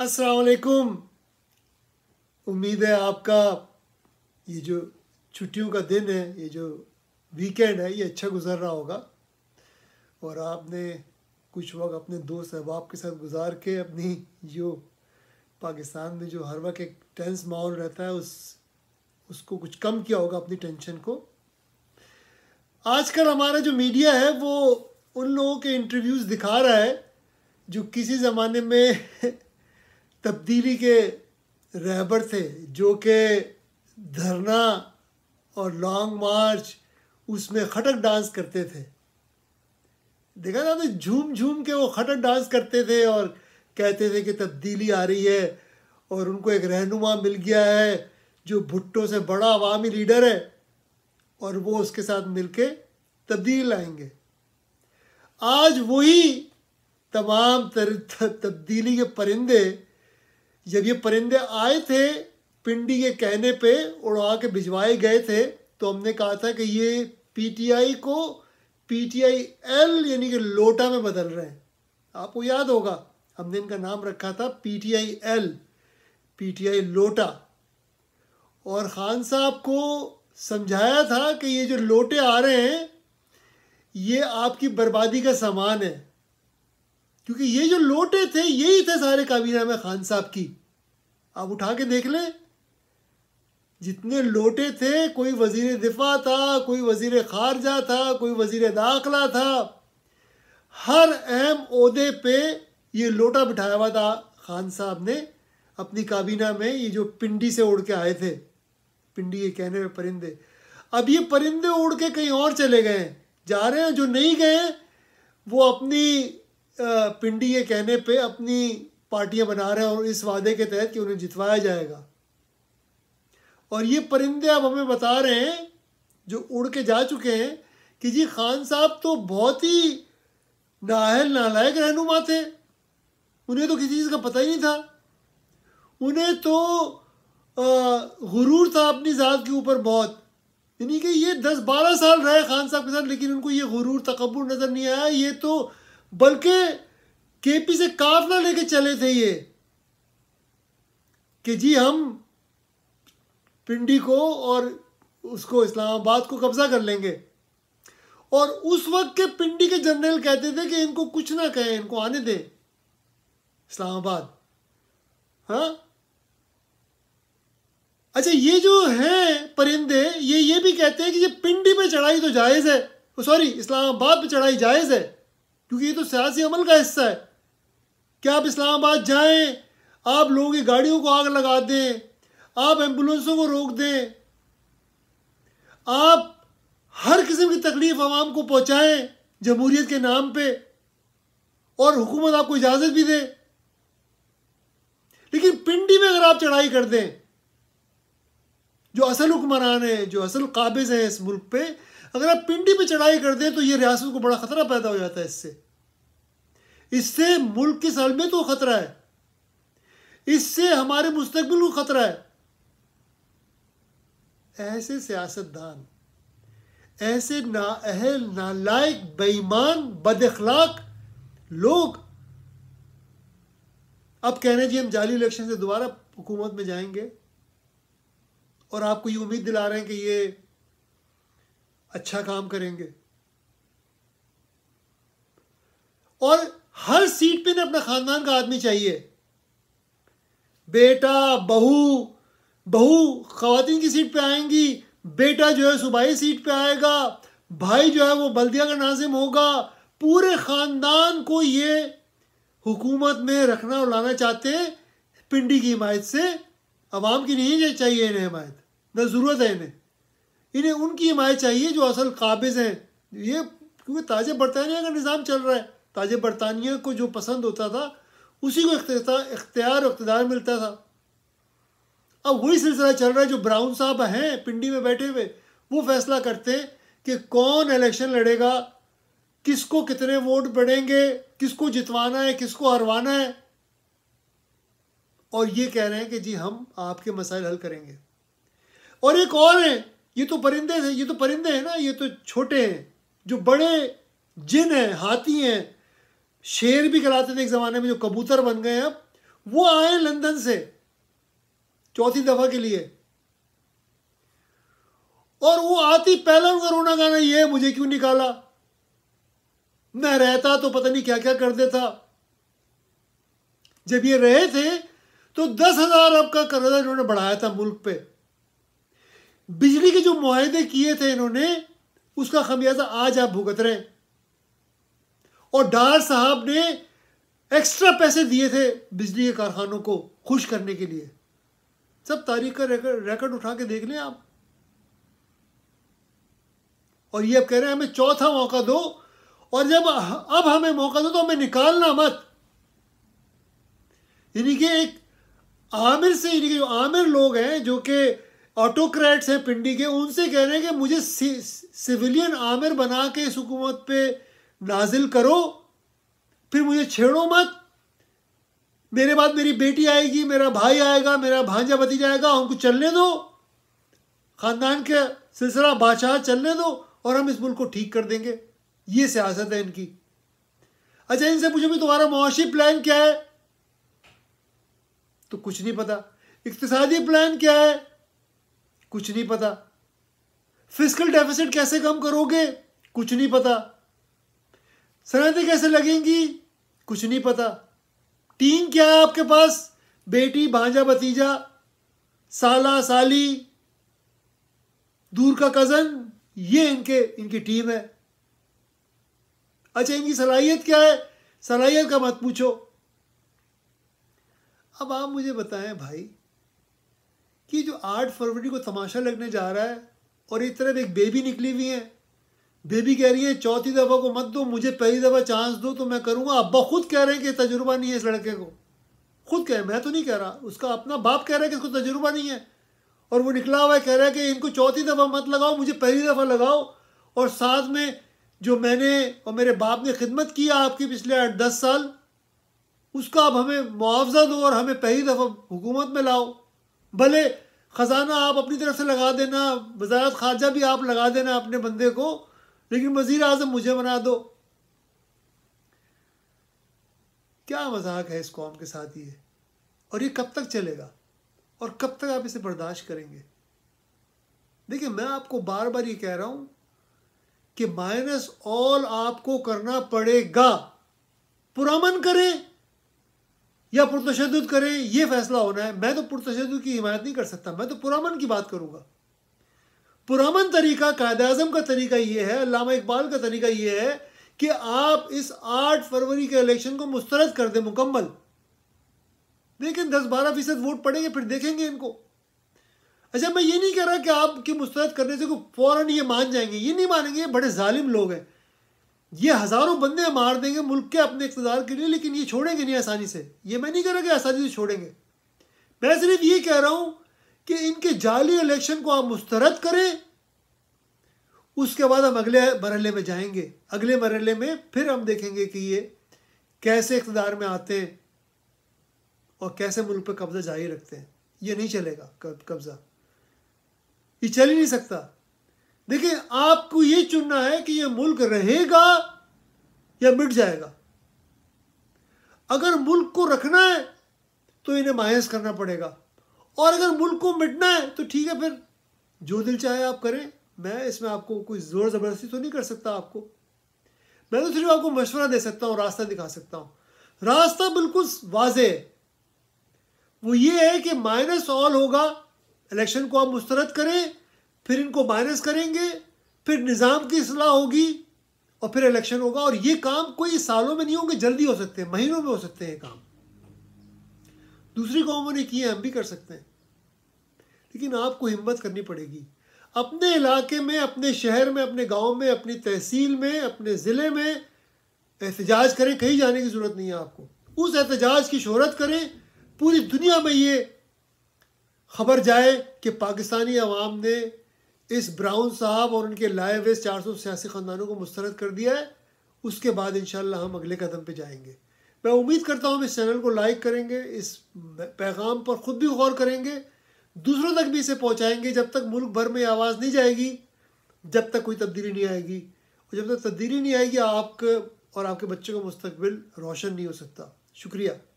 असलकुम उम्मीद है आपका ये जो छुट्टियों का दिन है ये जो वीकेंड है ये अच्छा गुजर रहा होगा और आपने कुछ वक्त अपने दोस्त अहबाब के साथ गुजार के अपनी जो पाकिस्तान में जो हर वक्त एक टेंस माहौल रहता है उस उसको कुछ कम किया होगा अपनी टेंशन को आजकल हमारा जो मीडिया है वो उन लोगों के इंटरव्यूज़ दिखा रहा है जो किसी ज़माने में तब्दीली के रहबर थे जो कि धरना और लॉन्ग मार्च उसमें खटक डांस करते थे देखा ना तो झूम झूम के वो खटक डांस करते थे और कहते थे कि तब्दीली आ रही है और उनको एक रहनुमा मिल गया है जो भुट्टो से बड़ा अवामी लीडर है और वो उसके साथ मिलके तब्दील लाएंगे आज वही तमाम तर, तब्दीली के परिंदे जब ये परिंदे आए थे पिंडी के कहने पे उड़ा के भिजवाए गए थे तो हमने कहा था कि ये पीटीआई को पीटीआई एल यानी कि लोटा में बदल रहे हैं आपको याद होगा हमने इनका नाम रखा था पीटीआई एल पीटीआई लोटा और खान साहब को समझाया था कि ये जो लोटे आ रहे हैं ये आपकी बर्बादी का सामान है क्योंकि ये जो लोटे थे यही थे सारे काबीना में खान साहब की आप उठा के देख लें जितने लोटे थे कोई वजीर दिफा था कोई वजीर खारजा था कोई वजीर दाखला था हर अहम उहदे पे ये लोटा बिठाया हुआ था खान साहब ने अपनी काबीना में ये जो पिंडी से उड़ के आए थे पिंडी ये कहने में परिंदे अब ये परिंदे उड़ के कहीं और चले गए जा रहे हैं जो नहीं गए वो अपनी पिंडी के कहने पे अपनी पार्टियां बना रहे हैं और इस वादे के तहत कि उन्हें जितवाया जाएगा और ये परिंदे अब हमें बता रहे हैं जो उड़ के जा चुके हैं कि जी खान साहब तो बहुत ही नाहल नालायक रहनुमा थे उन्हें तो किसी चीज़ का पता ही नहीं था उन्हें तो गुरूर था अपनी ज़ात के ऊपर बहुत यानी कि ये दस बारह साल रहे खान साहब के साथ लेकिन उनको ये गुरूर तकबूर नज़र नहीं आया ये तो बल्कि केपी से काफला लेके चले थे ये कि जी हम पिंडी को और उसको इस्लामाबाद को कब्जा कर लेंगे और उस वक्त के पिंडी के जनरल कहते थे कि इनको कुछ ना कहे इनको आने दे इस्लामाबाद हाँ अच्छा ये जो हैं परिंदे ये ये भी कहते हैं कि ये पिंडी पे चढ़ाई तो जायज़ है सॉरी इस्लामाबाद पे चढ़ाई जायज़ है क्योंकि ये तो सियासी अमल का हिस्सा है क्या आप इस्लामाबाद जाएं आप लोगों की गाड़ियों को आग लगा दें आप एम्बुलेंसों को रोक दें आप हर किस्म की तकलीफ आवाम को पहुंचाएं जमहूरियत के नाम पे और हुकूमत आपको इजाज़त भी दे लेकिन पिंडी में अगर आप चढ़ाई कर दें जो असल हुक्मरान है जो असल काबिज हैं इस मुल्क पे अगर आप पिंडी पे चढ़ाई कर दें तो ये रियासत को बड़ा ख़तरा पैदा हो जाता है इससे इससे मुल्क की सालमियत तो को ख़तरा है इससे हमारे मुस्तबिल को ख़तरा है ऐसे सियासतदान ऐसे नाअहल नालायक बेईमान बदखलाक लोग अब कह रहे हैं जी हम जाली इलेक्शन से दोबारा हुकूमत में जाएंगे और आपको ये उम्मीद दिला रहे हैं कि ये अच्छा काम करेंगे और हर सीट पे ना अपना खानदान का आदमी चाहिए बेटा बहू बहू खातन की सीट पे आएंगी बेटा जो है सुबाई सीट पे आएगा भाई जो है वो बल्दिया का नाजिम होगा पूरे ख़ानदान को ये हुकूमत में रखना और लाना चाहते हैं पिंडी की हिमायत से आवाम की नहीं चाहिए इन्हें हिमायत न ज़रूरत है इन्हें इन्हें उनकी हिमायत चाहिए जो असल काबिज हैं ये क्योंकि ताज बरतानिया का निज़ाम चल रहा है ताज बरतानिया को जो पसंद होता था उसी को इख्तियार इकतदार मिलता था अब वही सिलसिला चल रहा है जो ब्राउन साहब हैं पिंडी में बैठे हुए वो फैसला करते हैं कि कौन इलेक्शन लड़ेगा किसको कितने वोट बढ़ेंगे किसको जितवाना है किसको हरवाना है और ये कह रहे हैं कि जी हम आपके मसाइल हल करेंगे और एक और है ये तो परिंदे थे ये तो परिंदे हैं ना ये तो छोटे हैं जो बड़े जिन हैं हाथी हैं शेर भी कहलाते थे एक ज़माने में जो कबूतर बन गए अब वो आए लंदन से चौथी दफ़ा के लिए और वो आती पहला उनका रोना गाना ये मुझे क्यों निकाला मैं रहता तो पता नहीं क्या क्या कर देता जब ये रहे थे तो दस हजार आपका का कर्जा इन्होंने बढ़ाया था मुल्क पे बिजली के जो मुहिदे किए थे इन्होंने उसका खमियाजा आज आप भुगत रहे और डार साहब ने एक्स्ट्रा पैसे दिए थे बिजली के कारखानों को खुश करने के लिए सब तारीख का रिकॉर्ड उठा के देख लें आप और ये अब कह रहे हैं हमें चौथा मौका दो और जब अब हमें मौका दो तो हमें निकालना मत यानी कि एक आमिर से यानी कि जो आमिर लोग हैं जो कि ऑटोक्रेट्स हैं पिंडी के उनसे कह रहे हैं कि मुझे सिविलियन आमिर बना के इस हुकूमत पे नाजिल करो फिर मुझे छेड़ो मत मेरे बाद मेरी बेटी आएगी मेरा भाई आएगा मेरा भांजा भतीजा आएगा उनको चलने दो ख़ानदान के सिलसिला बादशाह चलने दो और हम इस मुल्क को ठीक कर देंगे ये सियासत है इनकी अच्छा इनसे पूछो भी तुम्हारा मुआशी प्लान क्या है तो कुछ नहीं पता इकतसादी प्लान क्या है कुछ नहीं पता फिजिकल डेफिसिट कैसे कम करोगे कुछ नहीं पता सरहदें कैसे लगेंगी कुछ नहीं पता टीम क्या है आपके पास बेटी भांजा भतीजा साला साली दूर का कज़न ये इनके इनकी टीम है अच्छा इनकी सलाहियत क्या है सलाहियत का मत पूछो अब आप मुझे बताएं भाई कि जो आठ फरवरी को तमाशा लगने जा रहा है और इस तरफ एक बेबी निकली हुई है बेबी कह रही है चौथी दफ़ा को मत दो मुझे पहली दफ़ा चांस दो तो मैं करूँगा अब्बा खुद कह रहे हैं कि तजुर्बा नहीं है इस लड़के को खुद कह मैं तो नहीं कह रहा उसका अपना बाप कह रहा है कि इसको तजुर्बा नहीं है और वो निकला हुआ है कह रहा है कि इनको चौथी दफ़ा मत लगाओ मुझे पहली दफ़ा लगाओ और साथ में जो मैंने और मेरे बाप ने खिदमत किया आपकी पिछले आठ दस साल उसका अब हमें मुआवजा दो और हमें पहली दफ़ा हुकूमत में लाओ भले ख़जाना आप अपनी तरफ से लगा देना वजारत खारजा भी आप लगा देना अपने बंदे को लेकिन वजीर अजम मुझे बना दो क्या मजाक है इस कौम के साथ ये और ये कब तक चलेगा और कब तक आप इसे बर्दाश्त करेंगे देखिए मैं आपको बार बार ये कह रहा हूं कि माइनस ऑल आपको करना पड़ेगा पुरामन करें या पुरतशद करें यह फैसला होना है मैं तो पुरतशद की हिमायत नहीं कर सकता मैं तो पुरामन की बात करूँगा पुरामन तरीका कायद अजम का तरीका यह है अलामा इकबाल का तरीका यह है कि आप इस आठ फरवरी के इलेक्शन को मुस्तरद कर दें मुकम्मल लेकिन दस बारह फीसद वोट पड़ेंगे फिर देखेंगे इनको अच्छा मैं ये नहीं कह रहा कि आपके मुस्तरद करने से कोई फ़ौरन ये मान जाएंगे ये नहीं मानेंगे ये बड़े जालिम लोग हैं ये हज़ारों बंदे मार देंगे मुल्क के अपने इकतदार के लिए लेकिन ये छोड़ेंगे नहीं आसानी से ये मैं नहीं कह रहा कि आसानी से छोड़ेंगे मैं सिर्फ ये कह रहा हूं कि इनके जाली इलेक्शन को आप मुस्तरद करें उसके बाद हम अगले मरहले में जाएंगे अगले मरहले में फिर हम देखेंगे कि ये कैसे इकतदार में आते हैं और कैसे मुल्क पर कब्ज़ा जारी रखते हैं ये नहीं चलेगा कब्ज़ा ये चल ही नहीं सकता देखिए आपको ये चुनना है कि यह मुल्क रहेगा या मिट जाएगा अगर मुल्क को रखना है तो इन्हें मायस करना पड़ेगा और अगर मुल्क को मिटना है तो ठीक है फिर जो दिल चाहे आप करें मैं इसमें आपको कोई ज़ोर ज़बरदस्ती तो नहीं कर सकता आपको मैं तो सिर्फ आपको मशवरा दे सकता हूँ रास्ता दिखा सकता हूँ रास्ता बिल्कुल वाजे वो ये है कि माइनस ऑल होगा इलेक्शन को आप मुस्तरद करें फिर इनको माइनस करेंगे फिर निज़ाम की असलाह होगी और फिर इलेक्शन होगा और ये काम कोई सालों में नहीं होंगे जल्दी हो सकते हैं महीनों में हो सकते हैं काम दूसरी कौमों ने किए हम भी कर सकते हैं लेकिन आपको हिम्मत करनी पड़ेगी अपने इलाके में अपने शहर में अपने गांव में अपनी तहसील में अपने ज़िले में एहतजाज करें कहीं जाने की ज़रूरत नहीं है आपको उस एहतजाज की शहरत करें पूरी दुनिया में ये खबर जाए कि पाकिस्तानी अवाम ने इस ब्राउन साहब और उनके लाए हुए चार सौ सियासी ख़ानदानों को मुस्तरद कर दिया है उसके बाद इन हम अगले कदम पर जाएंगे मैं उम्मीद करता हूँ इस चैनल को लाइक करेंगे इस पैगाम पर ख़ुद भी गौर करेंगे दूसरों तक भी इसे पहुँचाएंगे जब तक मुल्क भर में आवाज़ नहीं जाएगी जब तक कोई तब्दीली नहीं आएगी और जब तक तब्दीली नहीं आएगी आपके और आपके बच्चों का मुस्तबिल रोशन नहीं हो सकता शुक्रिया